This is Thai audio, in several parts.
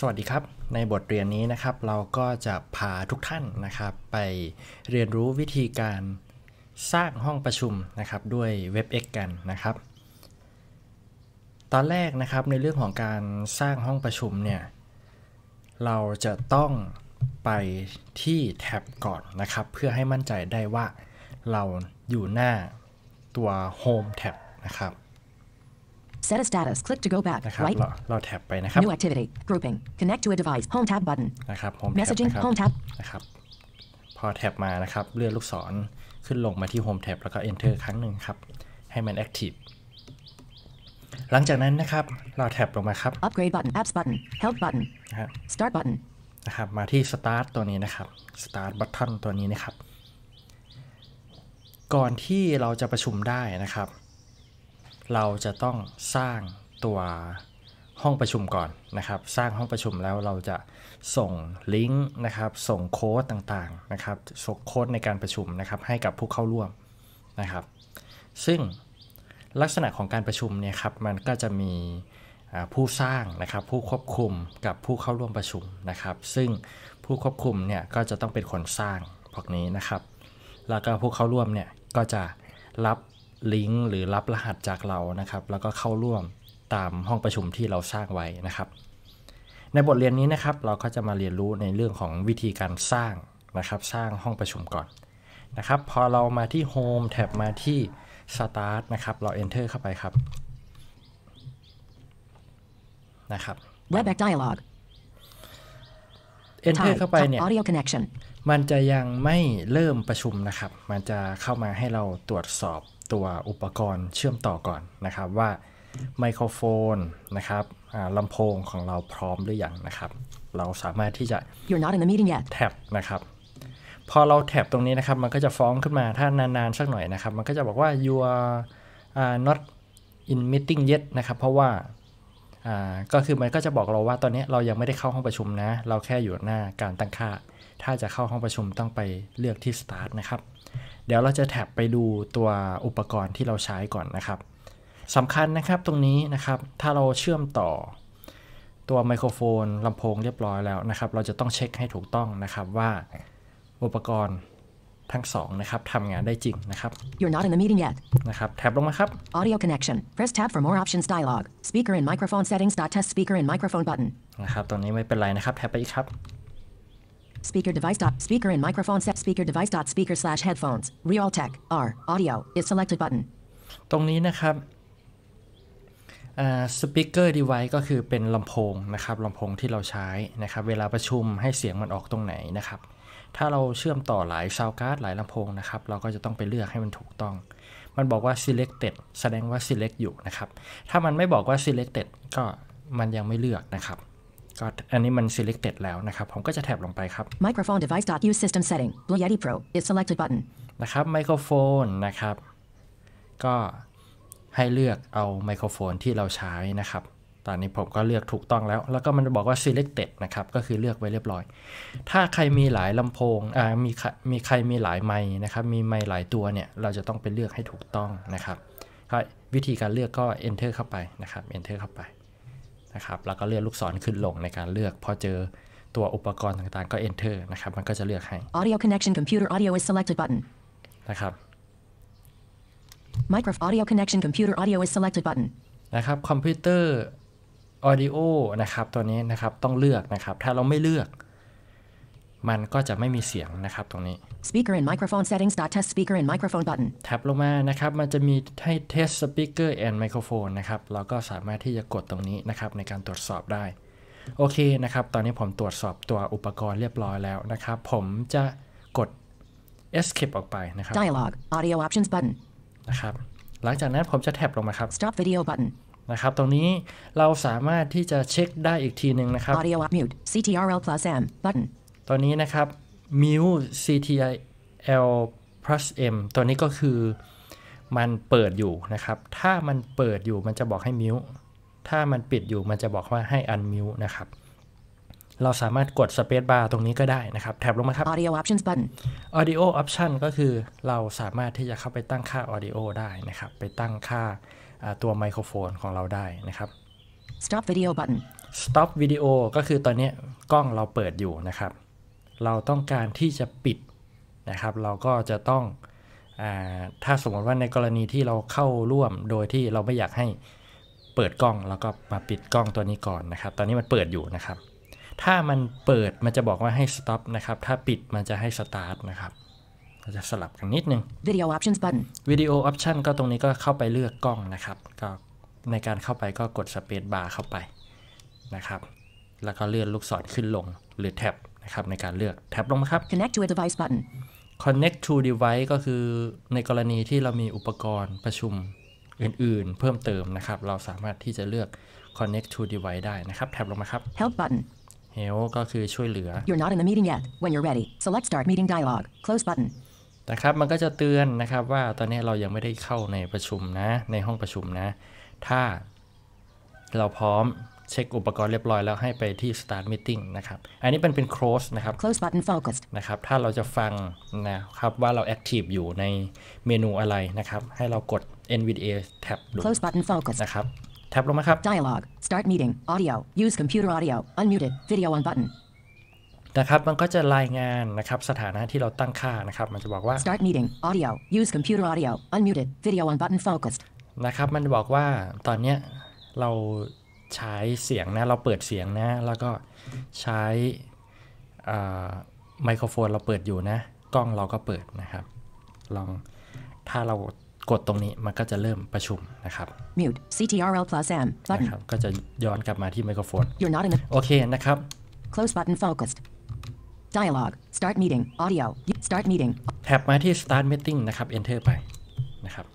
สวัสดีครับในบทเรียนนี้นะครับเราก็จะพาทุกท่านนะครับไปเรียนรู้วิธีการสร้างห้องประชุมนะครับด้วย WebEx กันนะครับ ตอนแรกนะครับในเรื่องของการสร้างห้องประชุมเนี่ยเราจะต้องไปที่แท็บก่อนนะครับ เพื่อให้มั่นใจได้ว่าเราอยู่หน้าตัว Home ท็บนะครับ set a status click to go back ับ right เราแท็บไปนะครับ new activity grouping connect to a device home tab button นะครับ home messaging home tab นะครับพอแท็บมานะครับ เลื่อนลูกศรขึ้นลงมาที่ home tab แล้วก็ enter ครั้งหนึ่งครับ ให้มัน active หลังจากนั้นนะครับ เราแท็บลงมาครับ upgrade button apps button help button start button นะครับมาที่ start ตัวนี้นะครับ start button ตัวนี้นะครับ ก่อนที่เราจะประชุมได้นะครับเราจะต้องสร้างตัวห้องประชุมก่อนนะครับ สร้างห้องประชุมแล้วเราจะส่งลิงก์นะครับ ส่งโค้ดต่างๆนะครับส่งโค้ดในการประชุมนะครับ ให้กับผู้เข้าร่วมนะครับ ซึ่งลักษณะของการประชุมเนี่ยครับ มันก็จะมีผู้สร้างนะครับ ผู้ควบคุมกับผู้เข้าร่วมประชุมนะครับ ซึ่งผู้ควบคุมเนี่ย ก็จะต้องเป็นคนสร้างพวกนี้นะครับ แล้วก็ผู้เข้าร่วมเนี่ย ก็จะรับลิงก์หรือรับรหัสจากเรานะครับ แล้วก็เข้าร่วมตามห้องประชุมที่เราสร้างไว้นะครับ ในบทเรียนนี้นะครับ เราก็จะมาเรียนรู้ในเรื่องของวิธีการสร้างนะครับ สร้างห้องประชุมก่อนนะครับ พอเรามาที่ Home แท็บมาที่ Start นะครับ เรา Enter เข้าไปครับ นะครับ Webex Dialog Enter เข้าไปเนี่ย Audio Connection มันจะยังไม่เริ่มประชุมนะครับ มันจะเข้ามาให้เราตรวจสอบตัวอุปกรณ์เชื่อมต่อก่อนนะครับว่าไมโครโฟนนะครับลำโพงของเราพร้อมหรืออยังนะครับ เราสามารถที่จะ You're not in the meeting yet แท็บนะครับพอเราแท็บตรงนี้นะครับมันก็จะฟ้องขึ้นมาถ้านานๆ สักหน่อยนะครับ มันก็จะบอกว่า you are not in meeting yet นะครับเพราะว่าก็คือมันก็จะบอกเราว่าตอนนี้เรายังไม่ได้เข้าห้องประชุมนะ เราแค่อยู่หน้าการตั้งค่า ถ้าจะเข้าห้องประชุมต้องไปเลือกที่ start นะครับเดี๋ยวเราจะแท็บไปดูตัวอุปกรณ์ที่เราใช้ก่อนนะครับสำคัญนะครับตรงนี้นะครับ ถ้าเราเชื่อมต่อตัวไมโครโฟนลำโพงเรียบร้อยแล้วนะครับ เราจะต้องเช็คให้ถูกต้องนะครับว่าอุปกรณ์ทั้งสองนะครับทำงานได้จริงนะครับ You're not in the meeting yet นะครับแท็บลงมาครับ Audio connection press tab for more options dialog speaker and microphone settings test speaker and microphone button นะครับตรงนี้ไม่เป็นไรนะครับแท็บไปอีกครับ Speaker device dot speaker and microphone set speaker device dot speaker slash headphones Realtek R audio is selected button ตรงนี้นะครับสปิเกอร์ดีไวก็คือเป็นลำโพงนะครับลำโพงที่เราใช้นะครับ เวลาประชุมให้เสียงมันออกตรงไหนนะครับ ถ้าเราเชื่อมต่อหลายซาวการ์ดหลายลำโพงนะครับ เราก็จะต้องไปเลือกให้มันถูกต้อง มันบอกว่า selected แสดงว่า select อยู่นะครับ ถ้ามันไม่บอกว่า selected ก็มันยังไม่เลือกนะครับก็อันนี้มัน selected แล้วนะครับ ผมก็จะแท็บลงไปครับ microphone device use system setting blue yeti pro is selected button นะครับไมโครโฟนนะครับ ก็ให้เลือกเอาไมโครโฟนที่เราใช้นะครับ ตอนนี้ผมก็เลือกถูกต้องแล้ว แล้วก็มันบอกว่า selected นะครับก็คือเลือกไว้เรียบร้อย ถ้าใครมีหลายลำโพง อ่ามีมีใครมีหลายไม้นะครับ มีไม้หลายตัวเนี่ย เราจะต้องไปเลือกให้ถูกต้องนะครับวิธีการเลือกก็ enter เข้าไปนะครับ enter เข้าไปนะครับแล้วก็เลื่อนลูกศรขึ้นลงในการเลือกพอเจอตัวอุปกรณ์ต่างๆก็ Enter นะครับมันก็จะเลือกให้ Audio connection computer audio is selected button นะครับ Microphone audio connection computer audio is selected button นะครับคอมพิวเตอร์ audio นะครับตัวนี้นะครับ ต้องเลือกนะครับ ถ้าเราไม่เลือกมันก็จะไม่มีเสียงนะครับตรงนี้ speaker and microphone settings test speaker and microphone button แท็บลงมานะครับ มันจะมีให้ test speaker and microphone นะครับ เราก็สามารถที่จะกดตรงนี้นะครับในการตรวจสอบได้ โอเคนะครับ ตอนนี้ผมตรวจสอบตัวอุปกรณ์เรียบร้อยแล้วนะครับ ผมจะกด escape ออกไปนะครับ dialog audio options button นะครับ หลังจากนั้นผมจะแท็บลงมาครับ stop video button นะครับ ตรงนี้เราสามารถที่จะเช็คได้อีกทีหนึ่งนะครับ audio mute CTRL plus M button ตัวนี้นะครับ m u CTL plus M ตัวนี้ก็คือมันเปิดอยู่นะครับ ถ้ามันเปิดอยู่มันจะบอกให้มิวถ้ามันปิดอยู่มันจะบอกว่าให้อ n นมิวนะครับเราสามารถกด Space Bar ตรงนี้ก็ได้นะครับแถบลงมาครับ Audio Options button Audio Option ก็คือเราสามารถที่จะเข้าไปตั้งค่า Audio ได้นะครับ ไปตั้งค่าตัวไมโครโฟนของเราได้นะครับ Stop Video button Stop Video ก็คือตอนนี้กล้องเราเปิดอยู่นะครับเราต้องการที่จะปิดนะครับ เราก็จะต้องอถ้าสมมติว่าในกรณีที่เราเข้าร่วมโดยที่เราไม่อยากให้เปิดกล้องแล้วก็มาปิดกล้องตัวนี้ก่อนนะครับ ตอนนี้มันเปิดอยู่นะครับ ถ้ามันเปิดมันจะบอกว่าให้ stop นะครับถ้าปิดมันจะให้ start นะครับจะสลับกันนิดนึง video options button video option ก็ตรงนี้ก็เข้าไปเลือกกล้องนะครับ ก็ในการเข้าไปก็กด space bar เข้าไปนะครับ แล้วก็เลื่อนลูกศรขึ้นลงหรือแท็บครับในการเลือกแท็บลงมาครับ connect to a device button connect to device ก็คือในกรณีที่เรามีอุปกรณ์ประชุมอื่นๆ เพิ่มเติมนะครับ เราสามารถที่จะเลือก connect to device ได้นะครับ แท็บลงมาครับ help button help ก็คือช่วยเหลือ you're not in the meeting yet when you're ready select start meeting dialog close button นะครับมันก็จะเตือนนะครับว่าตอนนี้เรายังไม่ได้เข้าในประชุมนะในห้องประชุมนะ ถ้าเราพร้อมเช็คอุปกรณ์เรียบร้อยแล้วให้ไปที่ start meeting นะครับ อันนี้เป็นเป็น close นะครับ close button focused นะครับ ถ้าเราจะฟังนะครับว่าเรา active อยู่ในเมนูอะไรนะครับ ให้เรากด NVDA tab ด close button focused นะครับแท็บลงมาครับ dialog start meeting audio use computer audio unmuted video on button นะครับ มันก็จะรายงานนะครับ สถานะที่เราตั้งค่านะครับ มันจะบอกว่า start meeting audio use computer audio unmuted video on button focused นะครับ มันบอกว่าตอนเนี้ยเราใช้เสียงนะเราเปิดเสียงนะ แล้วก็ใช้ไมโครโฟนเราเปิดอยู่นะ กล้องเราก็เปิดนะครับ ลองถ้าเรากดตรงนี้มันก็จะเริ่มประชุมนะครับ mute CTRL plus M button นะครับก็จะย้อนกลับมาที่ไมโครโฟน you're not in the โอเคนะครับ close button focused dialog u e start meeting audio start meeting แท็บมาที่ start meeting นะครับ enter ไปนะครับ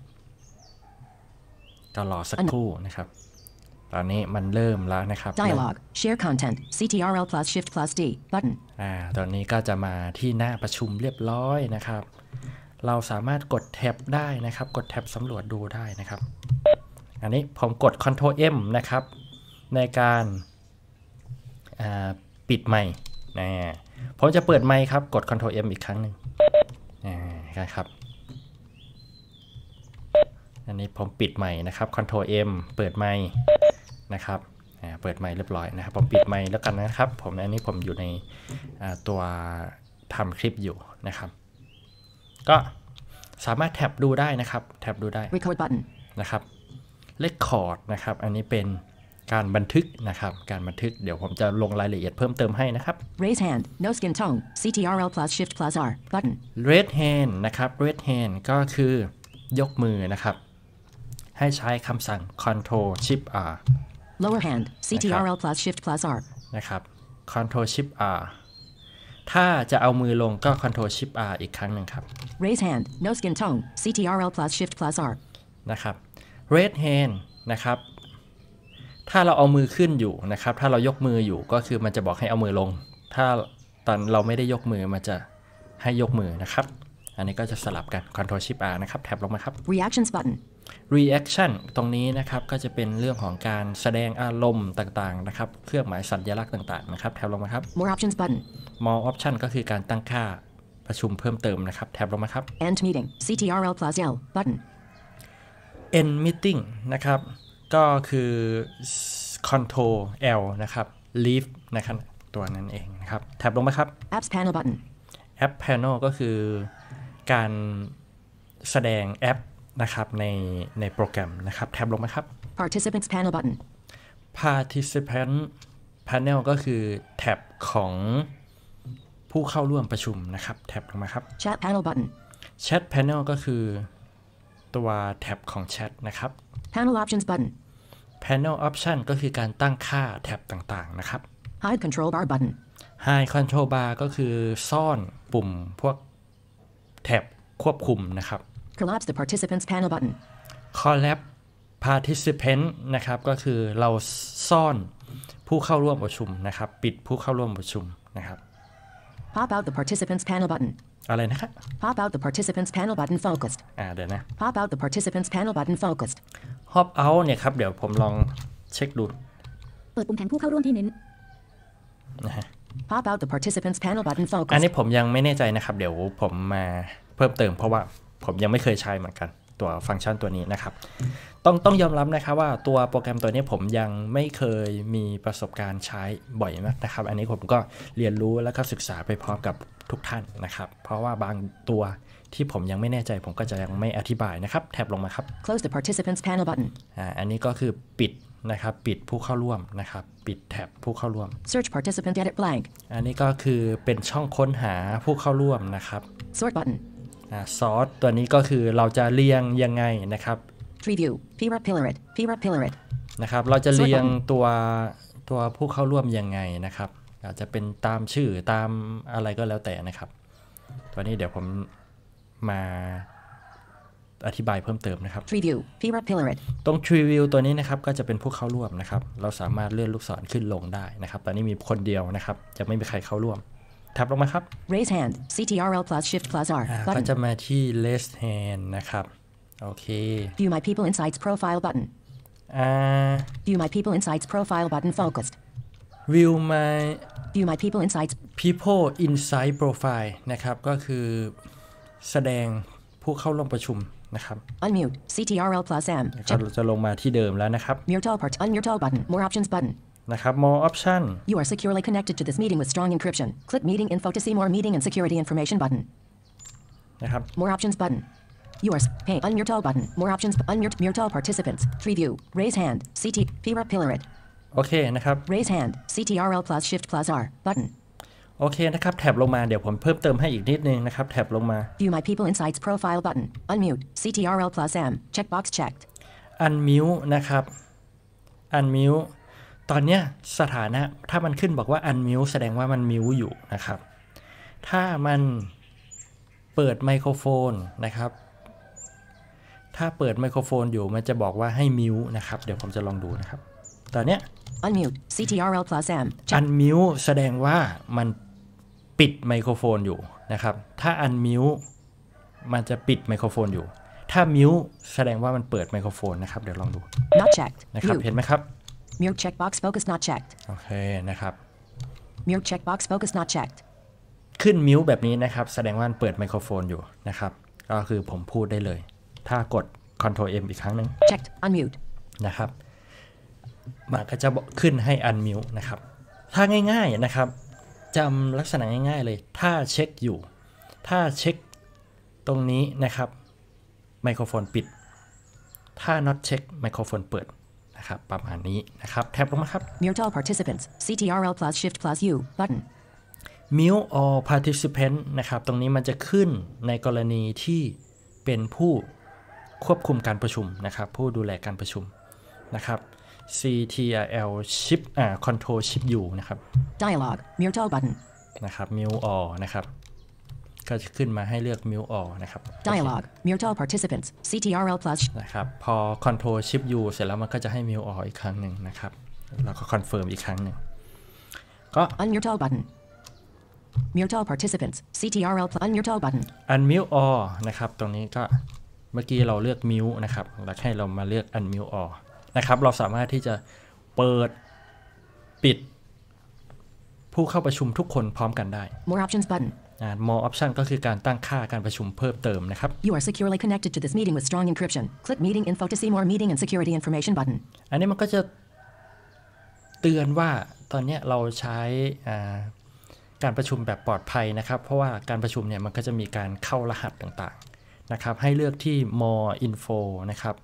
ก็รอสักครู่นะครับตอนนี้มันเริ่มแล้วนะครับ Dialog Share Content CTRL plus Shift plus D button อ่าตอนนี้ก็จะมาที่หน้าประชุมเรียบร้อยนะครับ เราสามารถกดแท็บได้นะครับ กดแท็บสำรวจดูได้นะครับ อันนี้ผมกด Ctrl M นะครับ ในการปิดไมค์นะผมจะเปิดไมค์ครับ กด Ctrl M อีกครั้งหนึ่งนะครับ อันนี้ผมปิดใหม่นะครับ Ctrl M เปิดใหม่นะครับ เปิดไมค์เรียบร้อยนะครับ ผมปิดไมค์แล้วกันนะครับ ผมอันนี้ผมอยู่ในตัวทำคลิปอยู่นะครับ ก็สามารถแท็บดูได้นะครับ แท็บดูได้ record button นะครับ record นะครับ อันนี้เป็นการบันทึกนะครับ การบันทึกเดี๋ยวผมจะลงรายละเอียดเพิ่มเติมให้นะครับ raise hand no skin tone CTRL plus shift plus R button raise hand นะครับ raise hand ก็คือยกมือนะครับ ให้ใช้คำสั่ง control shift R lower hand CTRL plus shift plus R นะครับ Control Shift R ถ้าจะเอามือลงก็ Control Shift R อีกครั้งหนึ่งครับ raise hand no skin tone CTRL plus shift plus R นะครับ raise hand นะครับ ถ้าเราเอามือขึ้นอยู่นะครับ ถ้าเรายกมืออยู่ก็คือมันจะบอกให้เอามือลง ถ้าตอนเราไม่ได้ยกมือ มันจะให้ยกมือนะครับ อันนี้ก็จะสลับกัน Control Shift R นะครับแท็บลงมาครับ reactions button reaction ตรงนี้นะครับก็จะเป็นเรื่องของการแสดงอารมณ์ต่างๆนะครับเครื่องหมายสัญลักษณ์ต่าง ๆ นะครับแถบลงมาครับ more options button more option ก็คือการตั้งค่าประชุมเพิ่มเติมนะครับแถบลงมาครับ end meeting ctrl plus l button end meeting นะครับ ก็คือ control l นะครับ leave นะครับ ตัวนั้นเองนะครับแถบลงมาครับ apps panel button app panel ก็คือการแสดงแอปนะครับในในโปรแกรมนะครับแท็บลงไหมครับ participants panel button participant panel ก็คือแท็บของผู้เข้าร่วมประชุมนะครับแท็บลงมาครับ chat panel button chat panel ก็คือตัวแท็บของแชทนะครับ panel options button panel option ก็คือการตั้งค่าแท็บต่างๆนะครับ hide control bar button hide control bar ก็คือซ่อนปุ่มพวกแท็บควบคุมนะครับ Collapse the participants panel button Collapse participant นะครับก็คือเราซ่อนผู้เข้าร่วมประชุมนะครับปิดผู้เข้าร่วมประชุมนะครับ Pop out the participants panel button อะไรนะครับ Pop out the participants panel button focused อ่าเดี๋ยวนะ Pop out the participants panel button focused Pop out เนี่ยครับเดี๋ยวผมลองเช็คดูเปิดปุ่มแทนผู้เข้าร่วมที่เน้นนะฮะ Pop out the participants panel button focused อันนี้ผมยังไม่แน่ใจนะครับเดี๋ยวผมมาเพิ่มเติมเพราะว่าผมยังไม่เคยใช้เหมือนกันตัวฟังก์ชันตัวนี้นะครับต้องต้องยอมรับนะครับว่าตัวโปรแกรมตัวนี้ผมยังไม่เคยมีประสบการณ์ใช้บ่อยมากนะครับ อันนี้ผมก็เรียนรู้แล้วก็ศึกษาไปพร้อมกับทุกท่านนะครับ เพราะว่าบางตัวที่ผมยังไม่แน่ใจผมก็จะยังไม่อธิบายนะครับ แท็บลงมาครับ close the participants panel button อ่าอันนี้ก็คือ ปิดนะครับปิดผู้เข้าร่วมนะครับ ปิดแท็บผู้เข้าร่วม search participant edit blank อันนี้ก็คือเป็นช่องค้นหาผู้เข้าร่วมนะครับ sort button ซอสตัวนี้ก็คือเราจะเรียงยังไงนะครับ t r e ว view p i r a p i l l a r i t p i r a p i l ล a r i t นะครับเราจะเรียงตัวตัวผู้เข้าร่วมยังไงนะครับอาจจะเป็นตามชื่อตามอะไรก็แล้วแต่นะครับ ตัวนี้เดี๋ยวผมมาอธิบายเพิ่มเติมนะครับท r e ว view p i r a p i l l a r i t ตรงท r ี e view ตัวนี้นะครับก็จะเป็นผู้เข้าร่วมนะครับ เราสามารถเลื่อนลูกศรขึ้นลงได้นะครับ ตอนนี้มีคนเดียวนะครับ จะไม่มีใครเข้าร่วมทับลงมาครับ raise hand CTRL plus shift plus R ก็จะมาที่ raise hand นะครับ โอเค view my people insights profile button view my people insights profile button focused view my view my people insights people insight profile นะครับ ก็คือแสดงผู้เข้าร่วมประชุมนะครับ unmute CTRL plus M จะจะลงมาที่เดิมแล้วนะครับ mute all part unmute all button more options button นะครับ more option You are securely connected to this meeting with strong encryption. Click meeting info to see more meeting and security information button. นะครับ More options button. You are hey unmute all button. More options unmute mute all participants. Tree view. Raise hand. CT Pira Pillaret. โอเคนะครับ Raise hand. CTRL plus shift plus R button. โอเคนะครับแท็บลงมาเดี๋ยวผมเพิ่มเติมให้อีกนิดนึงนะครับแท็บลงมา View my people insights profile button. Unmute. CTRL plus M. Checkbox checked. Unmute นะครับ Unmute ตอนเนี้ยสถานะถ้ามันขึ้นบอกว่า unmute แสดงว่ามันมิวอยู่นะครับ ถ้ามันเปิดไมโครโฟนนะครับ ถ้าเปิดไมโครโฟนอยู่ มันจะบอกว่าให้มิวนะครับ เดี๋ยวผมจะลองดูนะครับ ตอนเนี้ย unmute CTRL plus M unmute แสดงว่ามันปิดไมโครโฟนอยู่นะครับ ถ้า unmute มันจะปิดไมโครโฟนอยู่ ถ้ามิวแสดงว่ามันเปิดไมโครโฟนนะครับเดี๋ยวลองดูนะครับเห็นไหมครับ Mute checkbox focus not checked โอเคนะครับ Mute checkbox focus not checked ขึ้นมิวแบบนี้นะครับ แสดงว่าเปิดไมโครโฟนอยู่นะครับ ก็คือผมพูดได้เลย ถ้ากด Ctrl M อีกครั้งหนึ่ง checked unmute นะครับมันก็จะขึ้นให้ unmute นะครับ ถ้าง่ายๆนะครับจำลักษณะง่ายๆเลย ถ้าเช็คอยู่ ถ้าเช็คตรงนี้นะครับไมโครโฟนปิด ถ้า not check ไมโครโฟนเปิดครับประมาณนี้นะครับ แท็บลงมาครับ Mute all participants CTRL plus Shift plus U button Mute all participants นะครับ ตรงนี้มันจะขึ้นในกรณีที่เป็นผู้ควบคุมการประชุมนะครับ ผู้ดูแลการประชุมนะครับ CTRL Shift อ่า Control Shift U นะครับ Dialog Mute all button นะครับ Mute all นะครับก็จะขึ้นมาให้เลือก mute all นะครับ dialog mute all participants CTRL plus นะครับพอ control shift u เสร็จแล้วมันก็จะให้ mute all อีกครั้งหนึ่งนะครับแล้วก็ confirm อีกครั้งหนึ่งก็ unmute all button mute all participants CTRL plus unmute all button unmute all นะครับตรงนี้ก็เมื่อกี้เราเลือก mute นะครับแล้วให้เรามาเลือก unmute all นะครับเราสามารถที่จะเปิดปิด ผู้เข้าประชุมทุกคนพร้อมกันได้ more options button more option ก็คือการตั้งค่าการประชุมเพิ่มเติมนะครับ You are securely connected to this meeting with strong encryption. Click meeting info to see more meeting and security information button. อันนี้มันก็จะเตือนว่าตอนนี้เราใช้การประชุมแบบปลอดภัยนะครับ เพราะว่าการประชุมเนี่ยมันก็จะมีการเข้ารหัสต่างๆนะครับ ให้เลือกที่ more info นะครับ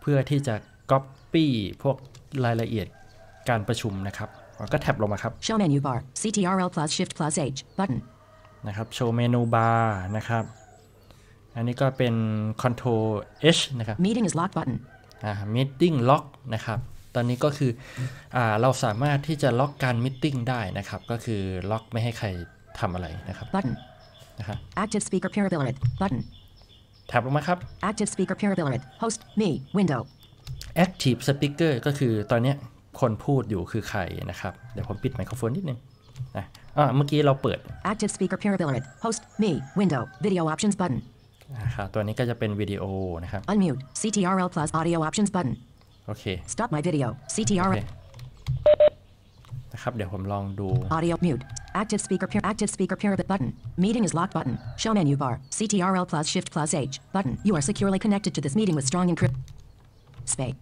เพื่อที่จะ copy พวกรายละเอียดการประชุมนะครับ ก็แท็บลงมาครับ Show menu bar CTRL plus shift plus H button นะครับโชว์เมนูบาร์นะครับอันนี้ก็เป็น c t r l H นะครับ Meeting is locked button อ่า Meeting lock นะครับตอนนี้ก็คืออเราสามารถที่จะล็อกการมิ g ได้นะครับ ก็คือล็อกไม่ให้ใครทำอะไรนะครับ button นะครับ active speaker p a r a b i l i t y button แท็บลงมาครับ active speaker p a r a b i l i t y host me window active speaker ก็คือตอนนี้คนพูดอยู่คือใครนะครับเดี๋ยวผมปิดไมโครโฟนนิดนึงนะอ่าเมื่อกี้เราเปิด Active Speaker ability. Host Me Window Video Options Button นะครับตัวนี้ก็จะเป็นวิดีโอนะครับ Unmute CTRL plus Audio Options Button โอเค Stop my video CTRL นะครับเดี๋ยวผมลองดู Audio mute Active speaker pair Active speaker pair button Meeting is locked button Show menu bar CTRL plus Shift plus H button You are securely connected to this meeting with strong encrypt Space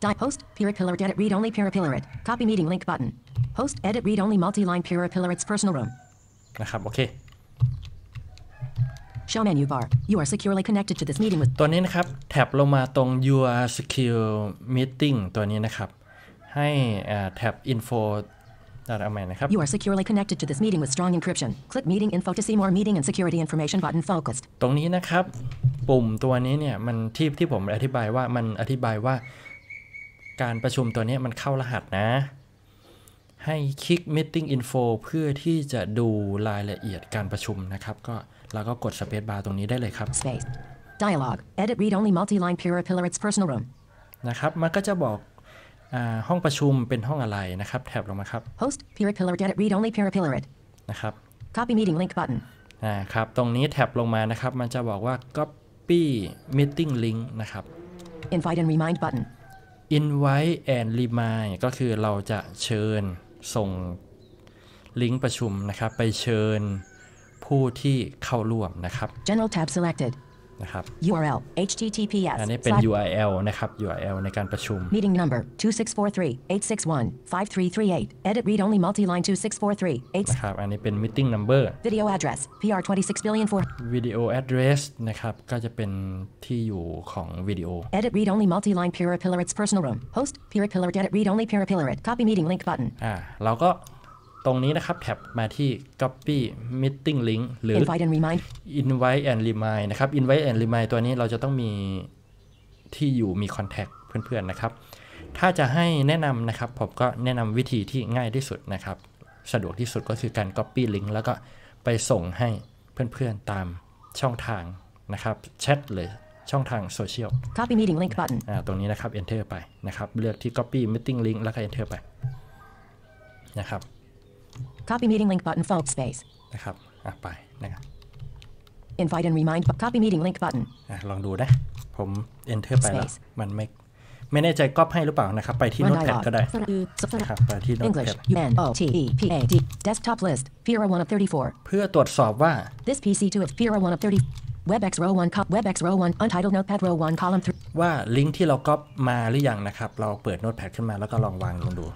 Die post, purapillarate, edit, read only, purapillarate. Copy meeting link button. Post, edit, read only, multi-line, purapillarate's personal room. นะครับโอเค Show menu bar. You are securely connected to this meeting with ตัวนี้นะครับแท็บลงมาตรง your a e s e c u r e meeting ตัวนี้นะครับ ให้แท็บ info ดาเอาใหม่นะครับ You are securely connected to this meeting with strong encryption. Click meeting info to see more meeting and security information button focused. ตรงนี้นะครับ ปุ่มตัวนี้เนี่ย มันที่ที่ผมอธิบายว่ามันอธิบายว่าการประชุมตัวนี้มันเข้ารหัสนะ ให้คลิก meeting info เพื่อที่จะดูรายละเอียดการประชุมนะครับ ก็เราก็กด space bar ตรงนี้ได้เลยครับ space dialog edit read only multi-line pure pillar it's personal room นะครับ มันก็จะบอก ห้องประชุมเป็นห้องอะไรนะครับ แถบลงมาครับ host pure pillar edit read only pure pillar i t นะครับ copy meeting link button นะครับ ตรงนี้แถบลงมานะครับ มันจะบอกว่า copy meeting link นะครับ invite and remind button invite and remind ก็คือเราจะเชิญส่งลิงก์ประชุมนะครับ ไปเชิญผู้ที่เข้าร่วมนะครับ General tab selected นะครับ URL https อันนี้เป็น URL นะครับ URL ในการประชุม meeting number 2643-861-5338 edit read only multi-line 2643-8นะครับอันนี้เป็น meeting number video address PR 26 billion for video address นะครับ ก็จะเป็นที่อยู่ของวิดีโอ edit read only multi-line Pira Pilarit's l personal room host Pira Pilarit l edit read only Pira Pilarit copy meeting link button อ่าเราก็ตรงนี้นะครับแท็บมาที่ copy meeting link หรือ invite and remind invite and remind นะครับ invite and remind ตัวนี้เราจะต้องมีที่อยู่มี contact เพื่อนๆนะครับ ถ้าจะให้แนะนำนะครับ ผมก็แนะนำวิธีที่ง่ายที่สุดนะครับ สะดวกที่สุดก็คือการ copy link แล้วก็ไปส่งให้เพื่อนๆตามช่องทางนะครับแชทหรือช่องทางโซเชียล copy meeting link button ตรงนี้นะครับ enter ไปนะครับ เลือกที่ copy meeting link แล้วก็ enter ไปนะครับ Copy meeting link button folk space นะครับไปนะครับ Invite and remind copy meeting link button อลองดูนะ ผม enter ไปแล้ว มันไม่ ไม่แน่ใจก๊อปให้หรือเปล่านะครับ ไปที่ Notepad ก็ได้นะครับ ไปที่โน้ตแพด N O T E P A D desktop list f i r a 1 of 34เพื่อตรวจสอบว่า this PC to f t i r a 1 of 30 WebEx row 1 WebEx row 1 untitled notepad row 1 column 3ว่าลิงก์ที่เราก๊อปมาหรือยังนะครับ เราเปิด Notepad ขึ้นมาแล้วก็ลองวางลงดู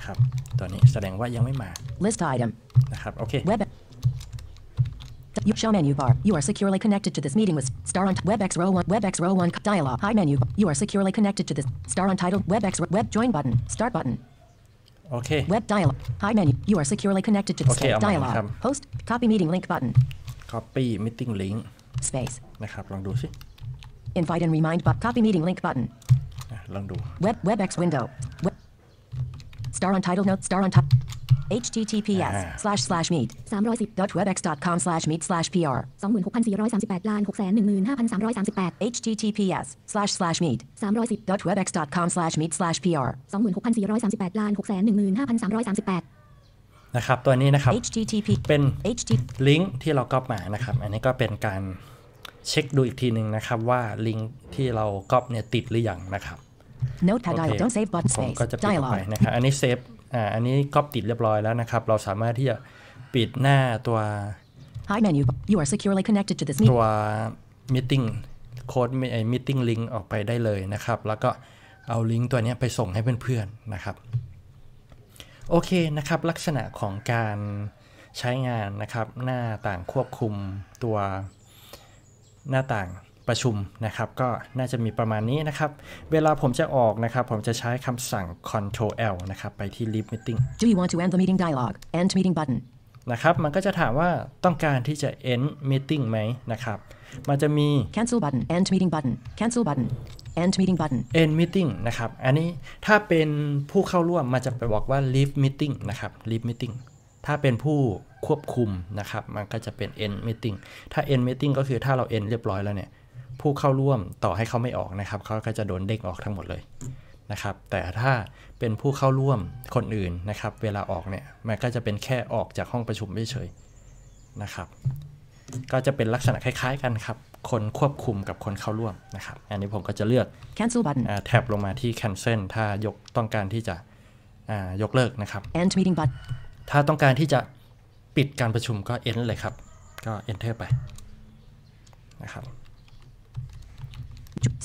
นะครับตัวนี้แสดงว่ายังไม่มา list item นะครับ โอเค web You show menu bar. You are securely connected to this meeting with star on WebEx row 1 WebEx row 1 dialog Hi menu. You are securely connected to this star untitled WebEx web join button start button. โอเค Web dialog Hi menu. You are securely connected to this Okay, dialog host copy meeting link button. Copy meeting link space นะครับลองดูสิ Invite and remind but copy meeting link button ลองดู Web WebEx window. Web star o n t i t l e note star on top https slash slash meet 310 dot webex dot com slash meet slash pr 26,438ล้าน615,338 https slash slash meet 310 dot webex dot com slash meet slash pr 26,438ล้าน615,338นะครับตัวนี้นะครับ HTTP เป็นลิงก์ที่เราก๊อปมานะครับ อันนี้ก็เป็นการเช็คดูอีกทีหนึ่งนะครับว่าลิงก์ที่เราก๊อปเนี่ยติดหรือยังนะครับ Notepad dial don't save b u t space ก็จะปิดไปนะครับอันนี้เซฟอ่าอันนี้ก๊อปติดเรียบร้อยแล้วนะครับ เราสามารถที่จะปิดหน้าตัว h i menu you are securely connected to this ตัว meeting โค้ดไอ้มิทติ้งลิงก์ออกไปได้เลยนะครับ แล้วก็เอาลิงก์ตัวนี้ไปส่งให้เพื่อนๆนะครับ โอเคนะครับลักษณะของการใช้งานนะครับ หน้าต่างควบคุมตัวหน้าต่างประชุมนะครับก็น่าจะมีประมาณนี้นะครับ เวลาผมจะออกนะครับ ผมจะใช้คำสั่ง Ctrl L นะครับไปที่ Leave Meeting Do you want to end the meeting dialog u e End meeting button นะครับมันก็จะถามว่าต้องการที่จะ end meeting ไหมนะครับมันจะมี cancel button end meeting button cancel button end meeting button end meeting นะครับ อันนี้ถ้าเป็นผู้เข้าร่วม มันจะไปบอกว่า leave meeting นะครับ leave meeting ถ้าเป็นผู้ควบคุมนะครับมันก็จะเป็น end meeting ถ้า end meeting ก็คือถ้าเรา end เรียบร้อยแล้วเนี่ยผู้เข้าร่วมต่อให้เขาไม่ออกนะครับเขาก็จะโดนเด้งออกทั้งหมดเลยนะครับ แต่ถ้าเป็นผู้เข้าร่วมคนอื่นนะครับ เวลาออกเนี่ยมันก็จะเป็นแค่ออกจากห้องประชุมเฉยๆนะครับ ก็จะเป็นลักษณะคล้ายๆกันครับคนควบคุมกับคนเข้าร่วมนะครับอันนี้ผมก็จะเลือก cancel button แท็บลงมาที่ cancel ถ้ายกต้องการที่จะยกเลิกนะครับ end meeting button ถ้าต้องการที่จะปิดการประชุมก็ end เลยครับ ก็ enter ไป นะครับ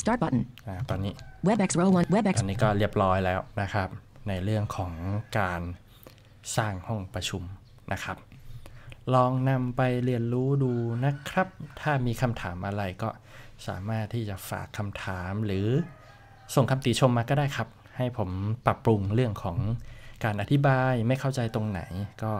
start button ตอนนี้ webex row one webex ตอนนี้ก็เรียบร้อยแล้วนะครับ ในเรื่องของการสร้างห้องประชุมนะครับ ลองนำไปเรียนรู้ดูนะครับ ถ้ามีคำถามอะไรก็สามารถที่จะฝากคำถามหรือส่งคำติชมมาก็ได้ครับ ให้ผมปรับปรุงเรื่องของการอธิบายไม่เข้าใจตรงไหน ก็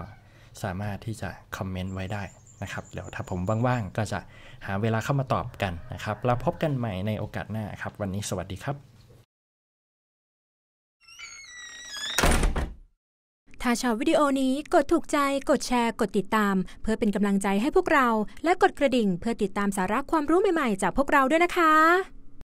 สามารถที่จะคอมเมนต์ไว้ได้นะครับเดี๋ยวถ้าผมว่าง ๆ ก็จะหาเวลาเข้ามาตอบกันนะครับ แล้วพบกันใหม่ในโอกาสหน้าครับ วันนี้สวัสดีครับถ้าชอบวิดีโอนี้กดถูกใจกดแชร์ กดติดตาม เพื่อเป็นกำลังใจให้พวกเรา และกดกระดิ่งเพื่อติดตามสาระความรู้ใหม่ๆ จากพวกเราด้วยนะคะ